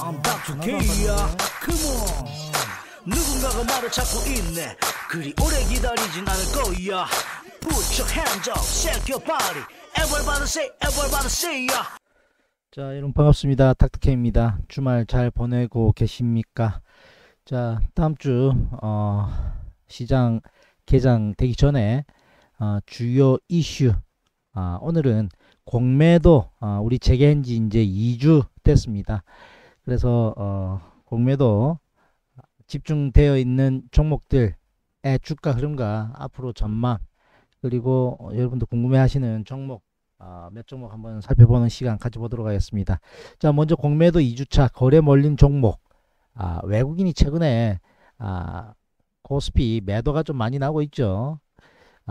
I'm b o u t to get ya Come on 누군가가 말을 찾고 있네 그리 오래 기다리진 않을 거야 Put your hands up, shake your body Everybody say, everybody say ya 자 여러분 반갑습니다 닥터케입니다 주말 잘 보내고 계십니까 자 다음주 어, 시장 개장 되기 전에 어, 주요 이슈 아, 오늘은 공매도 아, 우리 재개한 지 이제 2주 됐습니다. 그래서 어, 공매도 집중되어 있는 종목들의 주가 흐름과 앞으로 전망 그리고 여러분도 궁금해하시는 종목 어, 몇 종목 한번 살펴보는 시간 가져보도록 하겠습니다. 자 먼저 공매도 2주차 거래 몰린 종목 아, 외국인이 최근에 아, 코스피 매도가 좀 많이 나고 있죠.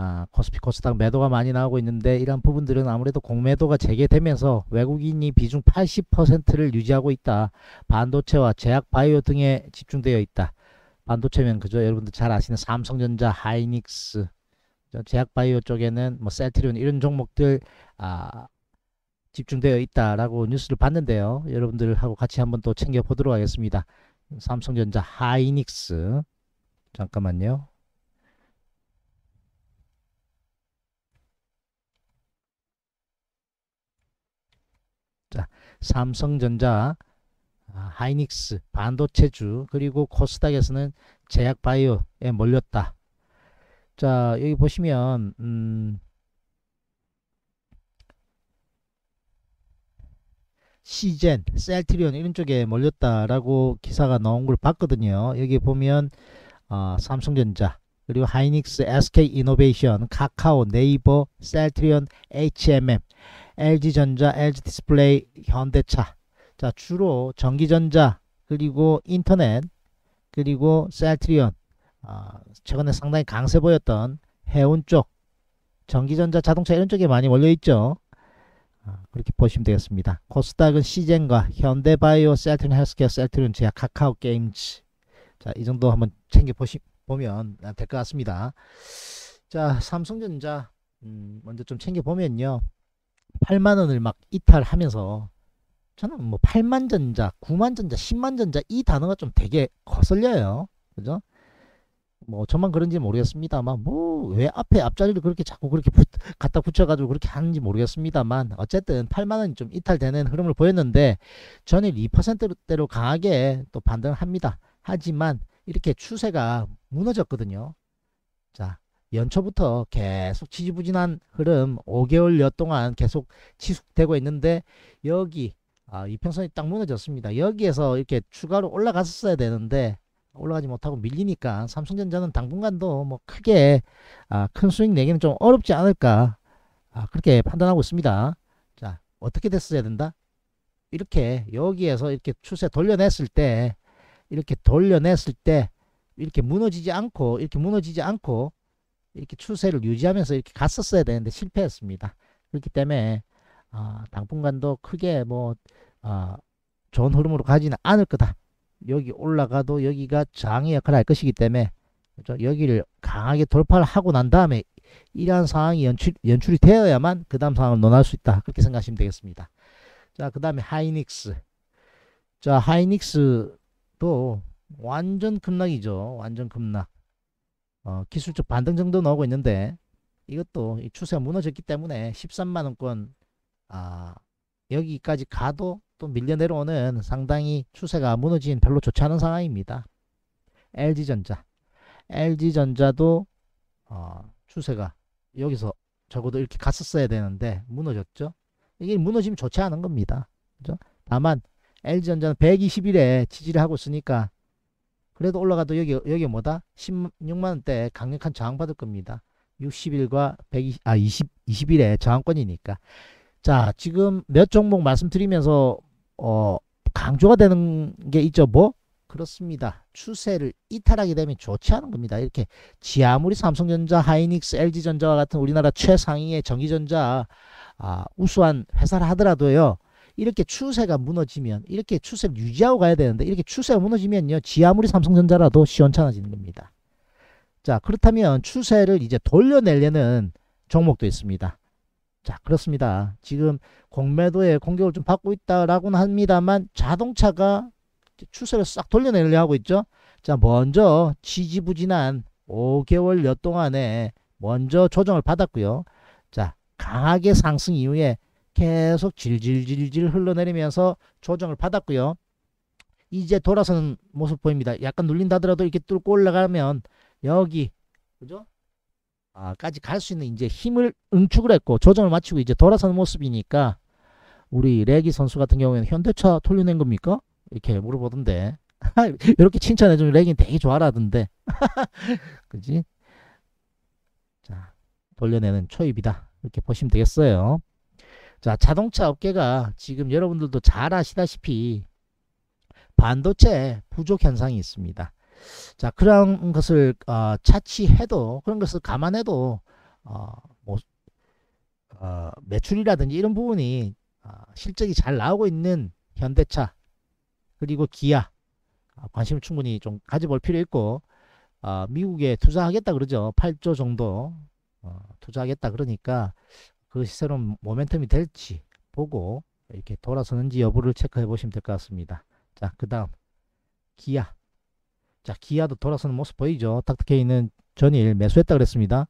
아, 코스피 코스닥 매도가 많이 나오고 있는데 이런 부분들은 아무래도 공매도가 재개되면서 외국인이 비중 80%를 유지하고 있다. 반도체와 제약 바이오 등에 집중되어 있다. 반도체면 그죠? 여러분들 잘 아시는 삼성전자, 하이닉스, 제약 바이오 쪽에는 뭐 셀트리온 이런 종목들 아, 집중되어 있다라고 뉴스를 봤는데요. 여러분들하고 같이 한번 또 챙겨 보도록 하겠습니다. 삼성전자 하이닉스 잠깐만요. 삼성전자, 아, 하이닉스, 반도체주, 그리고 코스닥에서는 제약바이오에 몰렸다. 자, 여기 보시면, 음, 시젠, 셀트리온 이런 쪽에 몰렸다라고 기사가 나온 걸 봤거든요. 여기 보면 어, 삼성전자, 그리고 하이닉스, SK이노베이션, 카카오, 네이버, 셀트리온, HMM LG전자, LG디스플레이, 현대차. 자, 주로 전기전자, 그리고 인터넷, 그리고 셀트리온, 어, 최근에 상당히 강세 보였던 해운 쪽, 전기전자, 자동차 이런 쪽에 많이 몰려있죠. 어, 그렇게 보시면 되겠습니다. 코스닥은 시젠과 현대바이오, 셀트리온 헬스케어, 셀트리온 제약, 카카오 게임즈. 자, 이 정도 한번 챙겨보면 될 것 같습니다. 자, 삼성전자, 음, 먼저 좀 챙겨보면요. 8만 원을 막 이탈하면서 저는 뭐 8만 전자, 9만 전자, 10만 전자 이 단어가 좀 되게 거슬려요. 그죠? 뭐 저만 그런지 모르겠습니다만 뭐 왜 앞에 앞자리를 그렇게 자꾸 그렇게 붙, 갖다 붙여가지고 그렇게 하는지 모르겠습니다만 어쨌든 8만 원이 좀 이탈되는 흐름을 보였는데 전일 2%대로 강하게 또 반등합니다. 을 하지만 이렇게 추세가 무너졌거든요. 자 연초부터 계속 지지부진한 흐름 5개월여 동안 계속 지속되고 있는데 여기 아, 이평선이 딱 무너졌습니다. 여기에서 이렇게 추가로 올라갔었어야 되는데 올라가지 못하고 밀리니까 삼성전자는 당분간도 뭐 크게 아, 큰 수익 내기는 좀 어렵지 않을까 아, 그렇게 판단하고 있습니다. 자 어떻게 됐어야 된다? 이렇게 여기에서 이렇게 추세 돌려냈을 때 이렇게 돌려냈을 때 이렇게 무너지지 않고 이렇게 무너지지 않고 이렇게 추세를 유지하면서 이렇게 갔었어야 되는데 실패했습니다. 그렇기 때문에 어, 당분간도 크게 뭐 어, 좋은 흐름으로 가지는 않을 거다. 여기 올라가도 여기가 장의 역할을 할 것이기 때문에 그렇죠? 여기를 강하게 돌파를 하고 난 다음에 이러한 상황이 연출, 연출이 되어야만 그 다음 상황을 논할 수 있다. 그렇게 생각하시면 되겠습니다. 자, 그 다음에 하이닉스. 자, 하이닉스도 완전 급락이죠. 완전 급락. 어, 기술적 반등 정도 나오고 있는데 이것도 추세가 무너졌기 때문에 13만원권 아, 여기까지 가도 또 밀려 내려오는 상당히 추세가 무너진 별로 좋지 않은 상황입니다. LG전자 LG전자도 어, 추세가 여기서 적어도 이렇게 갔었어야 되는데 무너졌죠. 이게 무너지면 좋지 않은 겁니다. 그죠? 다만 LG전자는 1 2 0에 지지를 하고 있으니까 그래도 올라가도 여기 여기 뭐다? 16만원대 강력한 저항받을 겁니다. 60일과 120, 아 20, 20일에 저항권이니까 자 지금 몇 종목 말씀드리면서 어 강조가 되는 게 있죠 뭐? 그렇습니다. 추세를 이탈하게 되면 좋지 않은 겁니다. 이렇게 지아무리 삼성전자, 하이닉스, LG전자와 같은 우리나라 최상위의 전기전자 아, 우수한 회사를 하더라도요. 이렇게 추세가 무너지면 이렇게 추세를 유지하고 가야 되는데 이렇게 추세가 무너지면요. 지 아무리 삼성전자라도 시원찮아지는 겁니다. 자 그렇다면 추세를 이제 돌려내려는 종목도 있습니다. 자 그렇습니다. 지금 공매도에 공격을 좀 받고 있다라고는 합니다만 자동차가 추세를 싹 돌려내려 하고 있죠. 자 먼저 지지부진한 5개월여 동안에 먼저 조정을 받았고요. 자 강하게 상승 이후에 계속 질질질질 흘러내리면서 조정을 받았고요. 이제 돌아서는 모습 보입니다. 약간 눌린다 하더라도 이렇게 뚫고 올라가면 여기 그죠? 아까지 갈 수 있는 이제 힘을 응축을 했고 조정을 마치고 이제 돌아서는 모습이니까 우리 레기 선수 같은 경우에는 현대차 돌려낸 겁니까? 이렇게 물어보던데 이렇게 칭찬해주면 레기는 되게 좋아하던데 그지? 자 돌려내는 초입이다 이렇게 보시면 되겠어요 자, 자동차 업계가 지금 여러분들도 잘 아시다시피 반도체 부족 현상이 있습니다. 자, 그런 것을 어, 차치해도 그런 것을 감안해도 어, 뭐, 어, 매출이라든지 이런 부분이 어, 실적이 잘 나오고 있는 현대차 그리고 기아 어, 관심을 충분히 좀 가져볼 필요 있고 어, 미국에 투자하겠다 그러죠. 8조 정도 어, 투자하겠다 그러니까 그것이 새로운 모멘텀이 될지 보고 이렇게 돌아서는지 여부를 체크해 보시면 될 것 같습니다. 자, 그 다음 기아. 자, 기아도 돌아서는 모습 보이죠. 닥터케이는 전일 매수했다 그랬습니다.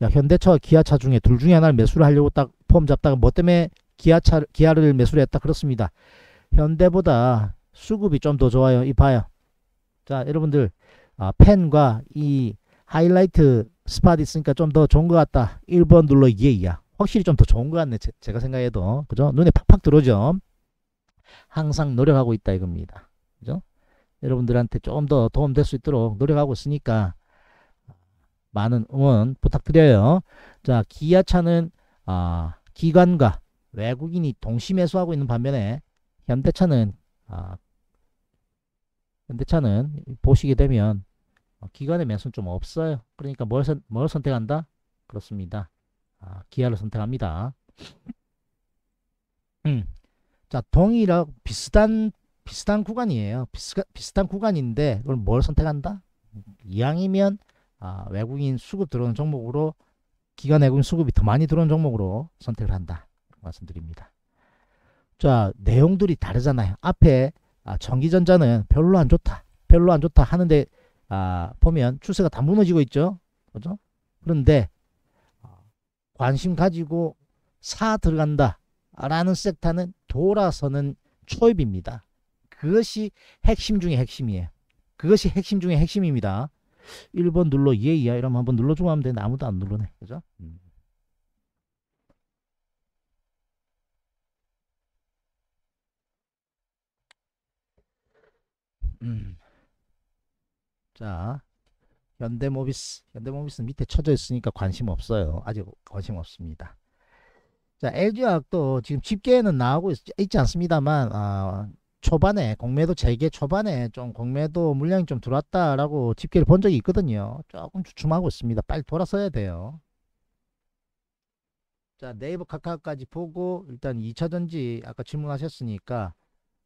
야, 현대차와 기아차 중에 둘 중에 하나를 매수를 하려고 딱 폼 잡다가 뭐 때문에 기아차 기아를 매수를 했다 그렇습니다. 현대보다 수급이 좀 더 좋아요. 이 봐요. 자, 여러분들 아, 펜과 이 하이라이트 스팟 있으니까 좀 더 좋은 것 같다. 1번 눌러 예이야. 확실히 좀 더 좋은 것 같네. 제, 가 생각해도. 그죠? 눈에 팍팍 들어오죠? 항상 노력하고 있다 이겁니다. 그죠? 여러분들한테 조금 더 도움될 수 있도록 노력하고 있으니까 많은 응원 부탁드려요. 자, 기아차는 아, 기관과 외국인이 동시 매수하고 있는 반면에 현대차는 아, 현대차는 보시게 되면 기관의 매수는 좀 없어요. 그러니까 뭘, 선, 뭘 선택한다? 그렇습니다. 아, 기아를 선택합니다. 음. 자, 동일하고 비슷한 비슷한 구간이에요. 비슷, 비슷한 구간인데 그걸 뭘 선택한다? 이왕이면 아, 외국인 수급 들어오는 종목으로 기관 외국인 수급이 더 많이 들어오는 종목으로 선택을 한다. 말씀드립니다. 자, 내용들이 다르잖아요. 앞에 아, 전기전자는 별로 안 좋다. 별로 안 좋다 하는데 아, 보면 추세가 다 무너지고 있죠. 그죠? 그런데 관심 가지고 사 들어간다 라는 섹터는 돌아서는 초입입니다. 그것이 핵심 중의 핵심이에요. 그것이 핵심 중의 핵심입니다. 1번 눌러 예이야 이러면 한번 눌러주고 하면 되는데 아무도 안 누르네. 그죠? 음. 음. 자 현대모비스 현대모비스 밑에 쳐져 있으니까 관심 없어요 아직 관심 없습니다 자 LG화학도 지금 집계는 나오고 있, 있지 않습니다만 아, 초반에 공매도 재개 초반에 좀 공매도 물량이 좀 들어왔다라고 집계를 본 적이 있거든요 조금 주춤하고 있습니다 빨리 돌아서야 돼요 자 네이버 카카오까지 보고 일단 2차전지 아까 질문하셨으니까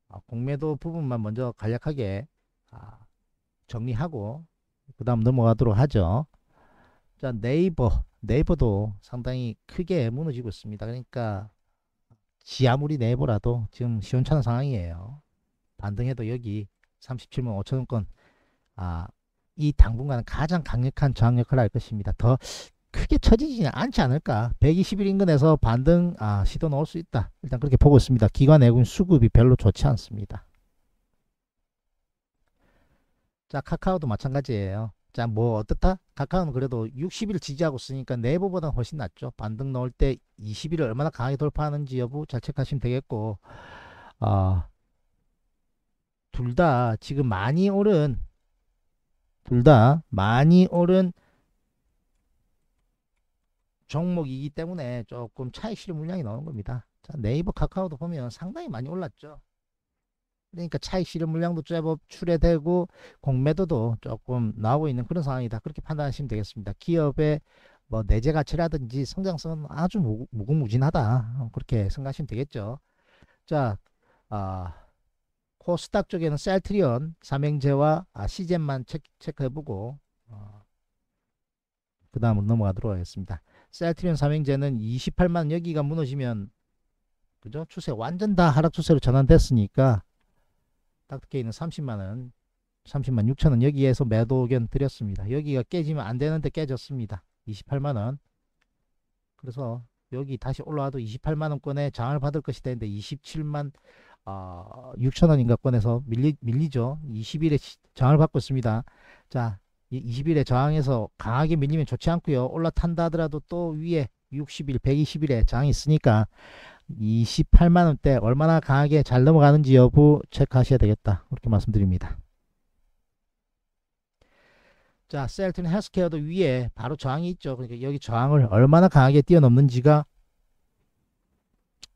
아, 공매도 부분만 먼저 간략하게 아, 정리하고 그 다음 넘어가도록 하죠. 자 네이버 네이버도 상당히 크게 무너지고 있습니다. 그러니까 지아무리 네이버라도 지금 시원찮은 상황이에요. 반등해도 여기 37만 5천원권 아, 이 당분간 가장 강력한 저항 역할을 할 것입니다. 더 크게 처지지 않지 않을까 121 인근에서 반등 아, 시도 넣을 수 있다 일단 그렇게 보고 있습니다 기관 내군 수급이 별로 좋지 않습니다 자 카카오도 마찬가지예요 자 뭐 어떻다 카카오는 그래도 60일 지지하고 쓰니까 네이버보다 훨씬 낫죠 반등 넣을 때 20일을 얼마나 강하게 돌파하는지 여부 잘 체크하시면 되겠고 아 둘 다 지금 많이 오른 둘 다 많이 오른 종목이기 때문에 조금 차익 실현 물량이 나오는 겁니다 자 네이버 카카오도 보면 상당히 많이 올랐죠 그러니까 차익 실현 물량도 제법 출해되고 공매도도 조금 나오고 있는 그런 상황이다. 그렇게 판단하시면 되겠습니다. 기업의 뭐 내재 가치라든지 성장성은 아주 무궁무진하다. 그렇게 생각하시면 되겠죠. 자, 아, 코스닥 쪽에는 셀트리온, 삼행제와 아, 시젠만 체크, 해보고 어, 그 다음으로 넘어가도록 하겠습니다. 셀트리온 삼행제는 28만 여기가 무너지면 그죠? 추세 완전 다 하락 추세로 전환됐으니까 닥터케이는 30만원 30만 6천원 여기에서 매도 의견 드렸습니다. 여기가 깨지면 안되는데 깨졌습니다. 28만원 그래서 여기 다시 올라와도 28만원권에 장을 받을 것이 되는데 27만 어, 아, 6천원인가 권에서 밀리, 밀리죠. 20일에 장을 받고 있습니다. 자 20일에 저항해서 강하게 밀리면 좋지 않고요. 올라탄다 하더라도 또 위에 60일, 120일에 장이 있으니까 28만원대 얼마나 강하게 잘 넘어가는지 여부 체크하셔야 되겠다. 그렇게 말씀드립니다. 자, 셀튼 헬스케어도 위에 바로 저항이 있죠. 그러니까 여기 저항을 얼마나 강하게 뛰어넘는지가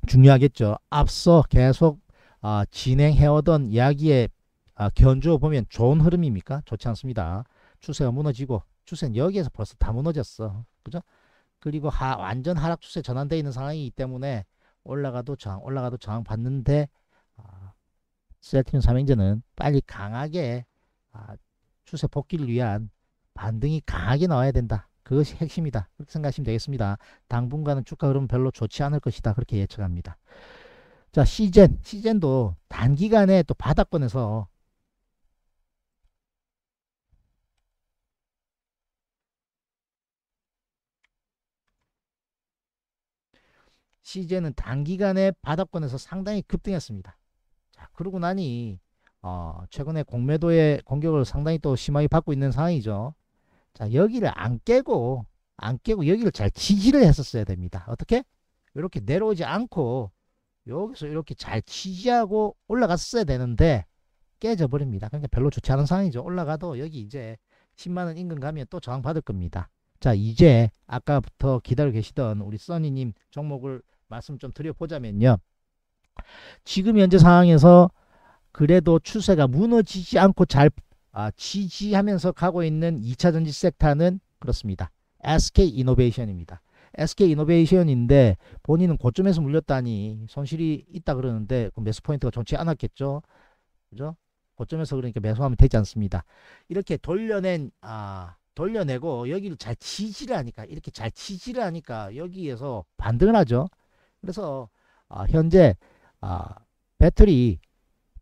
중요하겠죠. 앞서 계속 아, 진행해오던 이야기에 아, 견주어 보면 좋은 흐름입니까? 좋지 않습니다. 추세가 무너지고 추세는 여기에서 벌써 다 무너졌어. 그죠? 그리고 하, 완전 하락 추세 전환되어 있는 상황이기 때문에 올라가도 저항 올라가도 저항 받는데 아, 세트리 삼행제는 빨리 강하게 아, 추세 복귀를 위한 반등이 강하게 나와야 된다. 그것이 핵심이다. 그렇게 생각하시면 되겠습니다. 당분간은 주가 흐름 별로 좋지 않을 것이다. 그렇게 예측합니다. 자, 시젠, 시젠도 단기간에 또 바닥권에서 시제는 단기간에 바닥권에서 상당히 급등했습니다. 자, 그러고 나니 어, 최근에 공매도의 공격을 상당히 또 심하게 받고 있는 상황이죠. 자, 여기를 안 깨고 안 깨고 여기를 잘 지지를 했었어야 됩니다. 어떻게? 이렇게 내려오지 않고 여기서 이렇게 잘 지지하고 올라갔어야 되는데 깨져 버립니다. 그러니까 별로 좋지 않은 상황이죠. 올라가도 여기 이제 10만원 인근 가면 또 저항 받을 겁니다. 자 이제 아까부터 기다려 계시던 우리 써니님 종목을 말씀 좀 드려보자면요. 지금 현재 상황에서 그래도 추세가 무너지지 않고 잘 아, 지지하면서 가고 있는 2차 전지 섹터는 그렇습니다. SK 이노베이션입니다. SK 이노베이션인데 본인은 고점에서 물렸다니 손실이 있다 그러는데 그 매수 포인트가 좋지 않았겠죠. 그죠? 고점에서 그러니까 매수하면 되지 않습니다. 이렇게 돌려낸 아 돌려내고 여기를 잘 치질 하니까 이렇게 잘 치질 하니까 여기에서 반등을 하죠. 그래서 아, 현재 아, 배터리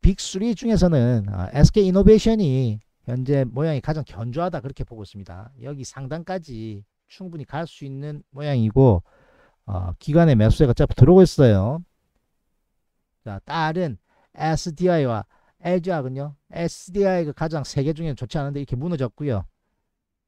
빅3 중에서는 SK이노베이션이 아, 현재 모양이 가장 견조하다 그렇게 보고 있습니다. 여기 상단까지 충분히 갈 수 있는 모양이고 어, 기관의 매수세가 짜 들어오고 있어요. 자, 다른 SDI와 LG화군요. SDI가 가장 세계 중에 좋지 않은데 이렇게 무너졌고요.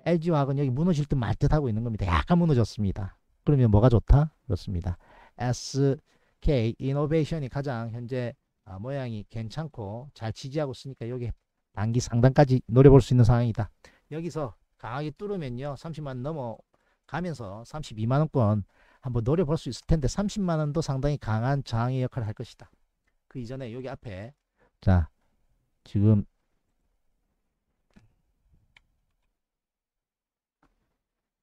LG화학은 여기 무너질 듯 말 듯 하고 있는 겁니다. 약간 무너졌습니다. 그러면 뭐가 좋다? 그렇습니다. SK 이노베이션이 가장 현재 아, 모양이 괜찮고 잘 지지하고 있으니까 여기 단기 상단까지 노려볼 수 있는 상황이다. 여기서 강하게 뚫으면요. 30만 넘어가면서 32만원권 한번 노려볼 수 있을 텐데 30만원도 상당히 강한 저항의 역할을 할 것이다. 그 이전에 여기 앞에 자 지금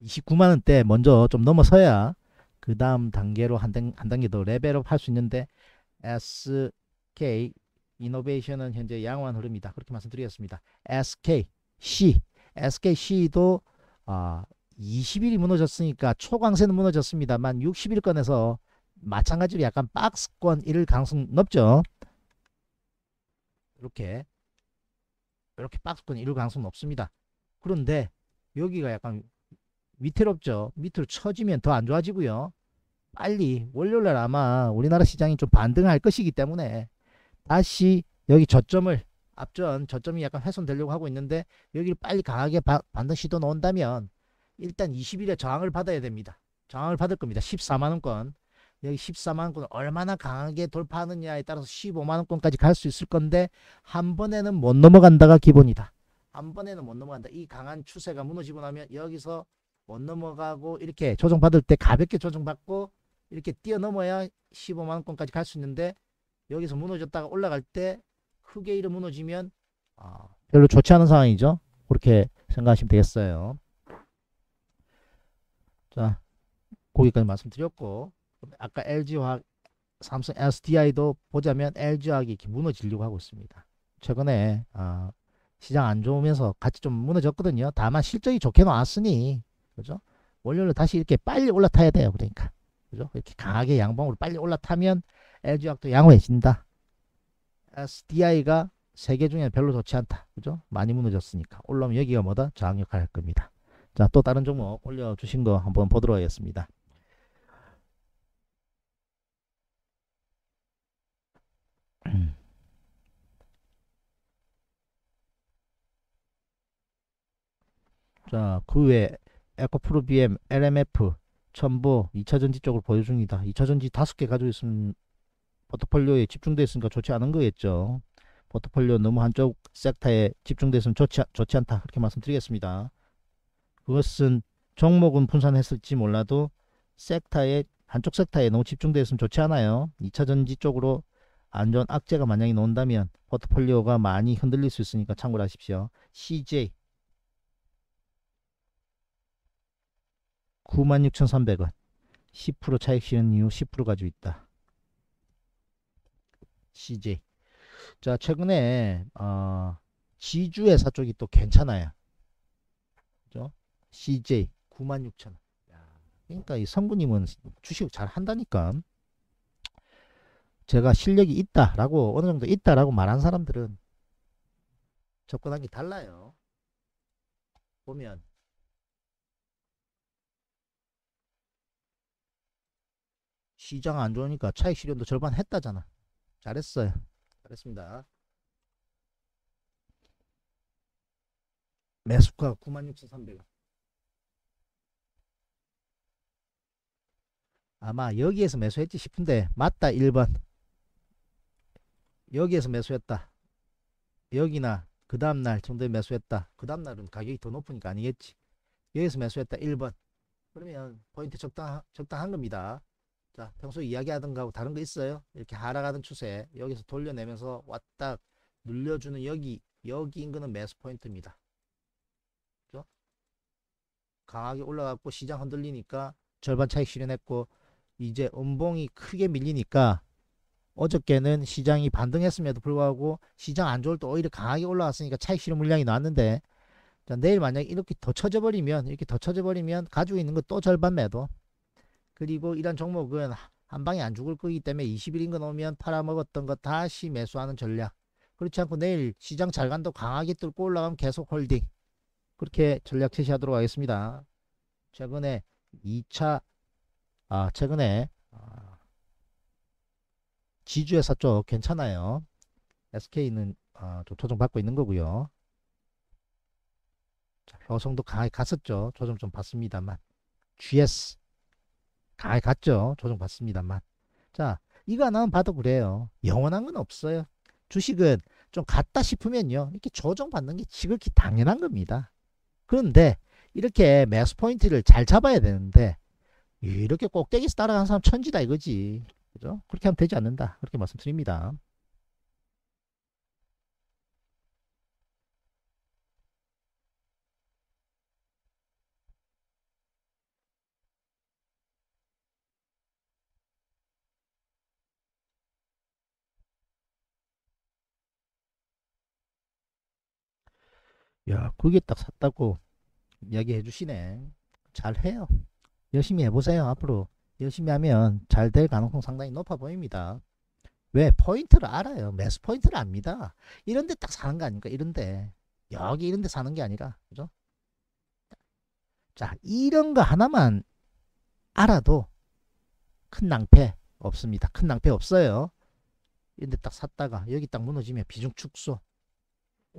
29만 원대 먼저 좀 넘어서야 그 다음 단계로 한, 단, 한 단계 더 레벨업 할 수 있는데 SK 이노베이션은 현재 양호한 흐름이다. 그렇게 말씀드리겠습니다. SKC SKC도 아, 20일이 무너졌으니까 초강세는 무너졌습니다만 60일권에서 마찬가지로 약간 박스권 이럴 가능성 높죠. 이렇게 이렇게 박스권 이럴 가능성 높습니다. 그런데 여기가 약간 위태롭죠. 밑으로 처지면 더 안 좋아지고요. 빨리 월요일날 아마 우리나라 시장이 좀 반등할 것이기 때문에 다시 여기 저점을 앞전 저점이 약간 훼손되려고 하고 있는데 여기를 빨리 강하게 바, 반등 시도 놓은다면 일단 20일에 저항을 받아야 됩니다. 저항을 받을 겁니다. 14만원권 여기 14만원권을 얼마나 강하게 돌파하느냐에 따라서 15만원권까지 갈 수 있을 건데 한 번에는 못 넘어간다가 기본이다. 한 번에는 못 넘어간다. 이 강한 추세가 무너지고 나면 여기서 못 넘어가고 이렇게 조정받을 때 가볍게 조정받고 이렇게 뛰어넘어야 15만원권까지 갈 수 있는데 여기서 무너졌다가 올라갈 때 크게 이름 무너지면 아, 별로 좋지 않은 상황이죠. 그렇게 생각하시면 되겠어요. 자, 거기까지 말씀드렸고 아까 LG화학 삼성 SDI도 보자면 LG화학이 이렇게 무너지려고 하고 있습니다. 최근에 어, 시장 안 좋으면서 같이 좀 무너졌거든요. 다만 실적이 좋게 나왔으니 그죠? 원료를 다시 이렇게 빨리 올라타야 돼요. 그러니까. 그죠? 이렇게 강하게 양봉으로 빨리 올라타면 LG화학도 양호해진다. SDI가 세계 중에 별로 좋지 않다. 그죠? 많이 무너졌으니까. 올라오면 여기가 뭐다? 저항 역할할 겁니다. 자, 또 다른 종목 올려주신 거 한번 보도록 하겠습니다. 자, 그 외에 에코프로 BM, LMF, 첨부 2차전지 쪽을 보여줍니다 2차전지 5개 가지고 있으면 포트폴리오에 집중되어 있으니까 좋지 않은 거겠죠. 포트폴리오 너무 한쪽 섹터에 집중돼서는 좋지, 좋지 않다. 그렇게 말씀드리겠습니다. 그것은 종목은 분산했을지 몰라도 섹터에 한쪽 섹터에 너무 집중되어 있으면 좋지 않아요. 2차전지 쪽으로 안전 악재가 만약에 나온다면 포트폴리오가 많이 흔들릴 수 있으니까 참고를 하십시오. CJ 96,300원. 10% 차익 실는 이후 10% 가지고 있다. CJ. 자, 최근에 어, 지주 회사 쪽이 또 괜찮아요. 그죠? CJ 96,000원. 그러니까 이 성구님은 주식 잘 한다니까. 제가 실력이 있다라고 어느 정도 있다라고 말한 사람들은 접근하기 달라요. 보면 시장 안 좋으니까 차익 실현도 절반 했다잖아. 잘했어요. 잘했습니다. 매수가 96,300원. 아마 여기에서 매수했지 싶은데 맞다 1번. 여기에서 매수했다. 여기나 그 다음날 정도에 매수했다. 그 다음날은 가격이 더 높으니까 아니겠지. 여기서 에 매수했다. 1번. 그러면 포인트 적당, 적당한 겁니다. 자, 평소 이야기하던 거하고 다른 거 있어요? 이렇게 하락하던 추세 여기서 돌려내면서 왔다 눌려주는 여기 여기 인 거는 매수 포인트입니다. 그죠? 강하게 올라갔고 시장 흔들리니까 절반 차익 실현했고 이제 음봉이 크게 밀리니까 어저께는 시장이 반등했음에도 불구하고 시장 안 좋을 때 오히려 강하게 올라왔으니까 차익 실현 물량이 나왔는데 자, 내일 만약 에 이렇게 더 쳐져버리면 이렇게 더 쳐져버리면 가지고 있는 거 또 절반 매도 그리고 이런 종목은 한 방에 안 죽을 거기 때문에 20일인 거으면 팔아먹었던 거 다시 매수하는 전략. 그렇지 않고 내일 시장 잘 간도 강하게 뚫고 올라가면 계속 홀딩. 그렇게 전략 제시하도록 하겠습니다. 최근에 2차 아 최근에 아, 지주회사 쪽 괜찮아요. SK는 아, 조정 받고 있는 거고요. 자, 효성도 강하게 갔었죠. 조정 좀 받습니다만 GS 다 갔죠. 조정받습니다만. 자, 이거 하나만 봐도 그래요. 영원한 건 없어요. 주식은 좀 갔다 싶으면요. 이렇게 조정받는 게 지극히 당연한 겁니다. 그런데 이렇게 매수 포인트를 잘 잡아야 되는데 이렇게 꼭대기에서 따라가는 사람 천지다 이거지. 그죠? 그렇게 하면 되지 않는다. 그렇게 말씀드립니다. 야 그게 딱 샀다고 이야기해 주시네 잘해요 열심히 해보세요 앞으로 열심히 하면 잘 될 가능성 상당히 높아 보입니다 왜 포인트를 알아요 매수 포인트를 압니다 이런데 딱 사는 거 아닙니까 이런데 여기 이런데 사는 게 아니라 그죠 자 이런 거 하나만 알아도 큰 낭패 없습니다 큰 낭패 없어요 이런데 딱 샀다가 여기 딱 무너지면 비중 축소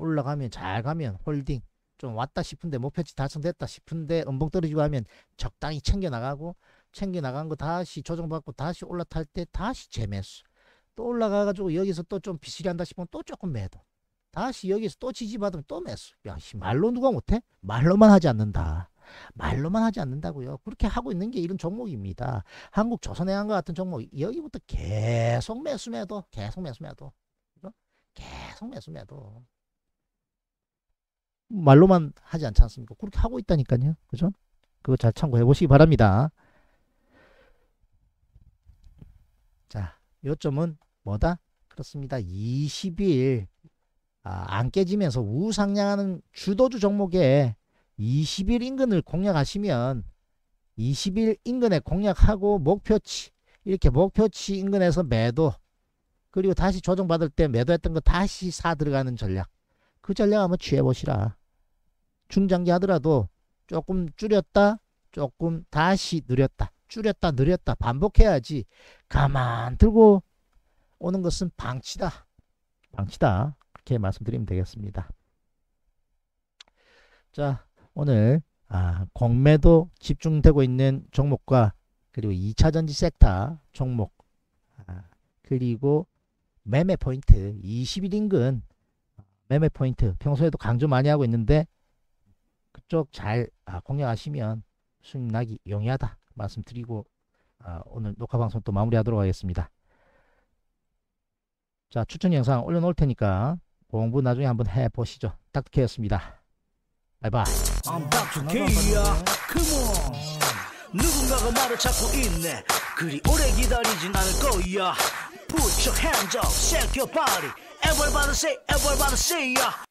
올라가면 잘 가면 홀딩 좀 왔다 싶은데 목표치 달성됐다 싶은데 음봉 떨어지고 하면 적당히 챙겨나가고 챙겨나간 거 다시 조정받고 다시 올라탈 때 다시 재매수 또 올라가가지고 여기서 또 좀 비실이 한다 싶으면 또 조금 매도 다시 여기서 또 지지받으면 또 매수 야 말로 누가 못해? 말로만 하지 않는다 말로만 하지 않는다고요. 그렇게 하고 있는 게 이런 종목입니다. 한국 조선해한과 같은 종목 여기부터 계속 매수매도 계속 매수매도 계속 매수매도 말로만 하지 않지 않습니까? 그렇게 하고 있다니까요. 그죠? 그거 잘 참고해 보시기 바랍니다. 자, 요점은 뭐다? 그렇습니다. 20일 아, 안 깨지면서 우상향하는 주도주 종목에 20일 인근을 공략하시면 20일 인근에 공략하고 목표치 이렇게 목표치 인근에서 매도 그리고 다시 조정받을 때 매도했던 거 다시 사 들어가는 전략 그 전략 한번 취해보시라. 중장기 하더라도 조금 줄였다 조금 다시 늘렸다 줄였다 늘렸다 반복해야지 가만 들고 오는 것은 방치다 방치다 그렇게 말씀드리면 되겠습니다 자 오늘 아, 공매도 집중되고 있는 종목과 그리고 2차전지 섹터 종목 아, 그리고 매매 포인트 20일 인근 매매 포인트 평소에도 강조 많이 하고 있는데 그쪽 잘 아, 공략하시면 수익 나기 용이하다 말씀드리고 아, 오늘 녹화 방송 또 마무리하도록 하겠습니다. 자 추천 영상 올려놓을 테니까 공부 나중에 한번 해보시죠. 딱딱였습니다 바이바이. 누군가가 말을 찾고 있네 그리 오래 기다리진 않을 거야 Put your hands up, shake your body Everybody say, everybody say yeah.